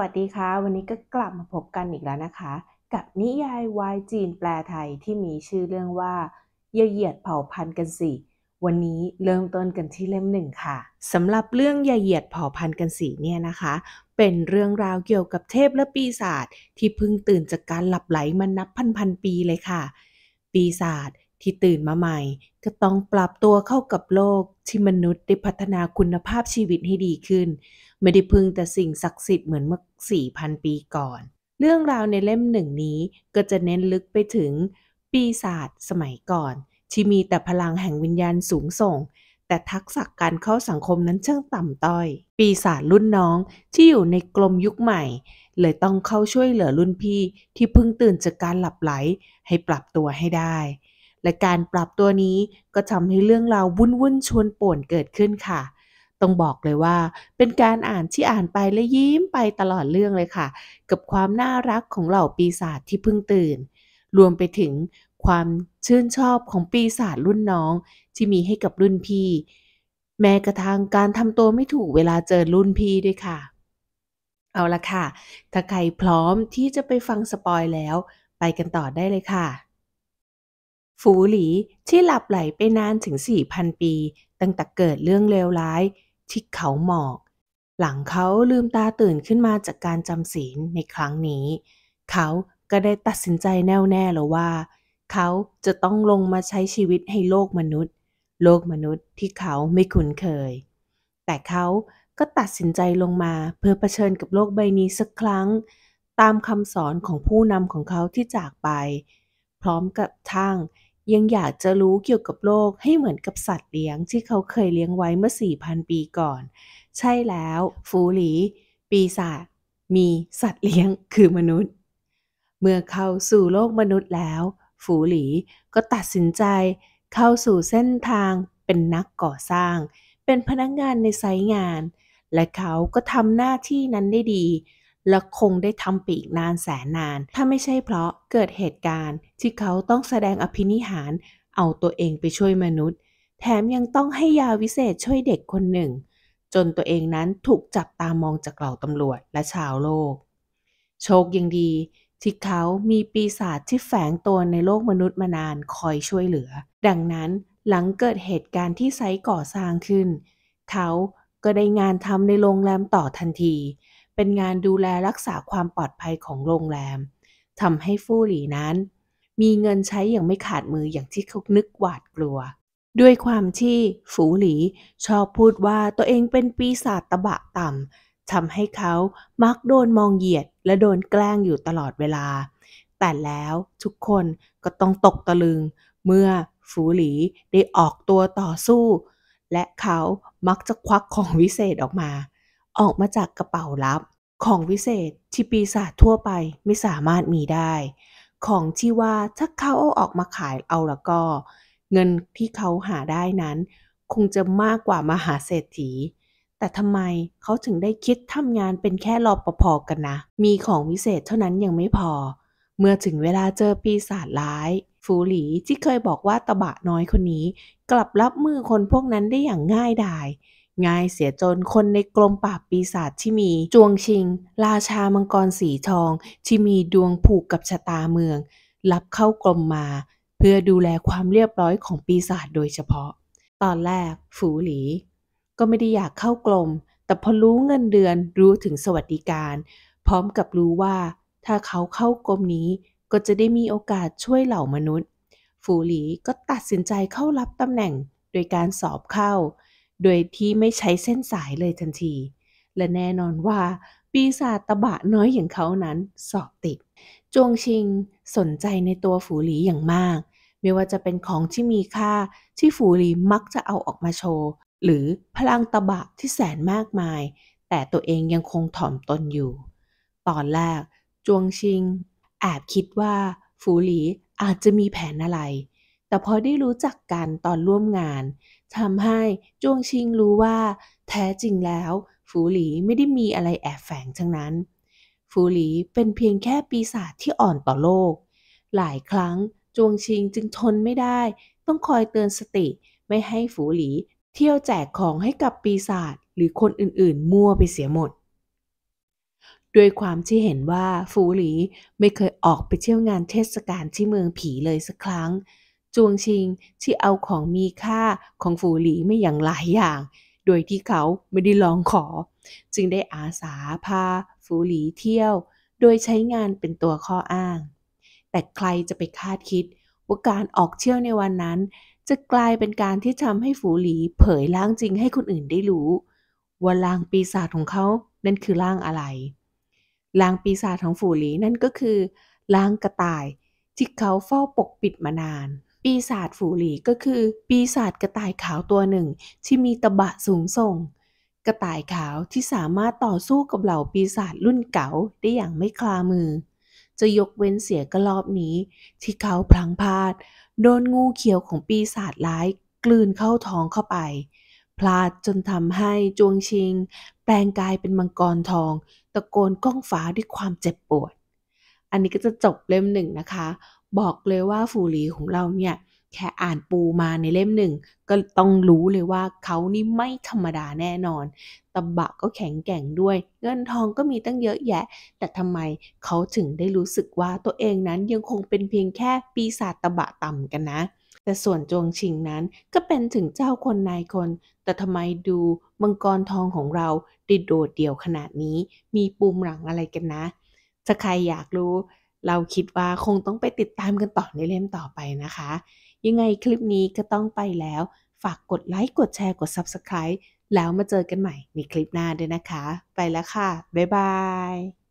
วัสดีค่ะ วันนี้ก็กลับมาพบกันอีกแล้วนะคะ กับนิยายวายจีนแปลไทยที่มีชื่อเรื่องว่าเยเหยียดเผ่าพันธุ์กันสีวันนี้เริ่มต้นกันที่เล่มหนึ่งค่ะสำหรับเรื่องยาเหยียดเผ่าพันธุ์กันสีเนี่ยนะคะ เป็นเรื่องราวเกี่ยวกับเทพและปีศาจ ที่เพิ่งตื่นจากการหลับไหลมานับพันพันปีเลยค่ะ ปีศาจที่ตื่นมาใหม่ก็ต้องปรับตัวเข้ากับโลก ที่มนุษย์ได้พัฒนาคุณภาพชีวิตให้ดีขึ้น ไม่ได้พึ่งแต่สิ่งศักดิ์สิทธิ์เหมือนเมื่อ 4,000 ปีก่อน เรื่องราวในเล่มหนึ่งนี้ก็จะเน้นลึกไปถึงปีศาจสมัยก่อน ที่มีแต่พลังแห่งวิญญาณสูงส่ง แต่ทักษะการเข้าสังคมนั้นช่างต่ำต้อย ปีศาจรุ่นน้องที่อยู่ในกลมยุคใหม่ เลยต้องเข้าช่วยเหลือรุ่นพี่ ที่เพิ่งตื่นจากการหลับไหล ให้ปรับตัวให้ได้และการปรับตัวนี้ก็ทำให้เรื่องราววุ่นวุ่นชวนป่วนเกิดขึ้นค่ะ ต้องบอกเลยว่า เป็นการอ่านที่อ่านไปและยิ้มไปตลอดเรื่องเลยค่ะ กับความน่ารักของเหล่าปีศาจที่เพิ่งตื่น รวมไปถึงความชื่นชอบของปีศาจรุ่นน้องที่มีให้กับรุ่นพี่ แม้กระทั่งการทำตัวไม่ถูกเวลาเจอรุ่นพี่ด้วยค่ะ เอาละค่ะ ถ้าใครพร้อมที่จะไปฟัง สปอยแล้ว ไปกันต่อได้เลยค่ะฝูหลีที่หลับไหลไปนานถึงสี่พันปีตั้งแต่เกิดเรื่องเลวร้ายที่เขาหมอกหลังเขาลืมตาตื่นขึ้นมาจากการจำศีลในครั้งนี้ เขาก็ได้ตัดสินใจแน่วแน่แล้วว่า เขาจะต้องลงมาใช้ชีวิตให้โลกมนุษย์ โลกมนุษย์ที่เขาไม่คุ้นเคย แต่เขาก็ตัดสินใจลงมาเพื่อเผชิญกับโลกใบนี้สักครั้ง ตามคำสอนของผู้นำของเขาที่จากไป พร้อมกับทั้งยังอยากจะรู้เกี่ยวกับโลกให้เหมือนกับสัตว์เลี้ยงที่เขาเคยเลี้ยงไว้เมื่อ 4,000 ปีก่อน ใช่แล้วฟูหลี ปีศาจมีสัตว์เลี้ยงคือมนุษย์ เมื่อเข้าสู่โลกมนุษย์แล้วฟูหลีก็ตัดสินใจ เข้าสู่เส้นทางเป็นนักก่อสร้าง เป็นพนักงงานในไซต์งาน และเขาก็ทำหน้าที่นั้นได้ดีและคงได้ทำปีกนานแสน นาน ถ้าไม่ใช่เพราะเกิดเหตุการณ์ที่เขาต้องแสดงอภินิหารเอาตัวเองไปช่วยมนุษย์ แถมยังต้องให้ยาวิเศษช่วยเด็กคนหนึ่ง จนตัวเองนั้นถูกจับตามองจากเหล่าตำรวจและชาวโลก โชคยังดี ที่เขามีปีศาจที่แฝงตัวในโลกมนุษย์มานานคอยช่วยเหลือ ดังนั้นหลังเกิดเหตุการณ์ที่ไซต์ก่อสร้างขึ้น เขาก็ได้งานทำในโรงแรมต่อทันทีเป็นงานดูแลรักษาความปลอดภัยของโรงแรมทำให้ฟู่หลีนั้นมีเงินใช้อย่างไม่ขาดมืออย่างที่เขานึกหวาดกลัว ด้วยความที่ฝูหลีชอบพูดว่าตัวเองเป็นปีศาจตะบะต่ำทำให้เขามักโดนมองเหยียดและโดนแกล้งอยู่ตลอดเวลา แต่แล้วทุกคนก็ต้องตกตะลึง เมื่อฝูหลีได้ออกตัวต่อสู้ และเขามักจะควักของวิเศษออกมาออกมาจากกระเป๋าลับของวิเศษที่ปีศาจทั่วไปไม่สามารถมีได้ ของที่ว่าถ้าเขาเอาออกมาขายเอาละก็ เงินที่เขาหาได้นั้นคงจะมากกว่ามหาเศรษฐี แต่ทำไมเขาถึงได้คิดทำงานเป็นแค่รอปภกันนะมีของวิเศษเท่านั้นยังไม่พอ เมื่อถึงเวลาเจอปีศาจร้าย ฟูหลีที่เคยบอกว่าตะบะน้อยคนนี้กลับรับมือคนพวกนั้นได้อย่างง่ายดายง่ายเสียจนคนในกลมปราบปีศาจที่มีจวงชิง ราชามังกรสีทอง ที่มีดวงผูกกับชะตาเมือง รับเข้ากลมมา เพื่อดูแลความเรียบร้อยของปีศาจโดยเฉพาะ ตอนแรกฝูหลี ก็ไม่ได้อยากเข้ากลม แต่พอรู้เงินเดือนรู้ถึงสวัสดิการ พร้อมกับรู้ว่า ถ้าเขาเข้ากลมนี้ ก็จะได้มีโอกาสช่วยเหล่ามนุษย์ ฝูหลีก็ตัดสินใจเข้ารับตำแหน่งโดยการสอบเข้าโดยที่ไม่ใช้เส้นสายเลยทันที และแน่นอนว่า ปีศาจตะบะน้อยอย่างเขานั้นสอบติด จวงชิงสนใจในตัวฝูหลีอย่างมาก ไม่ว่าจะเป็นของที่มีค่าที่ฝูหลีมักจะเอาออกมาโชว์ หรือพลังตะบะที่แสนมากมาย แต่ตัวเองยังคงถ่อมตนอยู่ ตอนแรก จวงชิง แอบคิดว่าฝูหลีอาจจะมีแผนอะไร แต่พอได้รู้จักกันตอนร่วมงานทำให้จวงชิงรู้ว่า แท้จริงแล้วฝูหลีไม่ได้มีอะไรแอบแฝงทั้งนั้นฝูหลีเป็นเพียงแค่ปีศาจที่อ่อนต่อโลก หลายครั้งจวงชิงจึงทนไม่ได้ ต้องคอยเตือนสติ ไม่ให้ฝูหลีเที่ยวแจกของให้กับปีศาจหรือคนอื่นๆ มั่วไปเสียหมด ด้วยความที่เห็นว่าฟูหลีไม่เคยออกไปเที่ยวงานเทศกาลที่เมืองผีเลยสักครั้งจวงชิงที่เอาของมีค่าของฝูหลีไม่อย่างหลายอย่าง โดยที่เขาไม่ได้ลองขอ จึงได้อาสาพาฝูหลีเที่ยว โดยใช้งานเป็นตัวข้ออ้าง แต่ใครจะไปคาดคิดว่าการออกเที่ยวในวันนั้น จะกลายเป็นการที่ทำให้ฝูหลีเผยล่างจริงให้คนอื่นได้รู้ ว่าล่างปีศาจของเขานั่นคือล่างอะไรล่างปีศาจของฝูหลีนั่นก็คือล่างกระต่ายที่เขาเฝ้าปกปิดมานานปีศาจฝูหลีก็คือปีศาจกระต่ายขาวตัวหนึ่ง ที่มีตะบะสูงส่ง กระต่ายขาวที่สามารถต่อสู้กับเหล่าปีศาจรุ่นเก่าได้อย่างไม่คลามือ จะยกเว้นเสียกระอบนี้ ที่เขาพลังพลาด โดนงูเขียวของปีศาจร้ายกลืนเข้าท้องเข้าไป พลาดจนทำให้จวงชิง แปลงกายเป็นมังกรทอง ตะโกนก้องฟ้าด้วยความเจ็บปวด อันนี้ก็จะจบเล่มหนึ่งนะคะบอกเลยว่าฝูหลีของเราเนี่ยแค่อ่านปูมาในเล่มหนึ่งก็ต้องรู้เลยว่าเขานี่ไม่ธรรมดาแน่นอน ตบะก็แข็งแกร่งด้วย เงินทองก็มีตั้งเยอะแยะ แต่ทำไมเขาถึงได้รู้สึกว่าตัวเองนั้นยังคงเป็นเพียงแค่ปีศาจตบะต่ำกันนะ แต่ส่วนจวงชิงนั้นก็เป็นถึงเจ้าคนนายคน แต่ทำไมดูมังกรทองของเราดิโดดเดี่ยวขนาดนี้มีปูมหลังอะไรกันนะ จะาใครอยากรู้เราคิดว่าคงต้องไปติดตามกันต่อในเล่มต่อไปนะคะ ยังไงคลิปนี้ก็ต้องไปแล้วฝากกดไลค์กดแชร์กด Subscribe แล้วมาเจอกันใหม่ในคลิปหน้าด้วยนะคะ ไปแล้วค่ะ บ๊ายบาย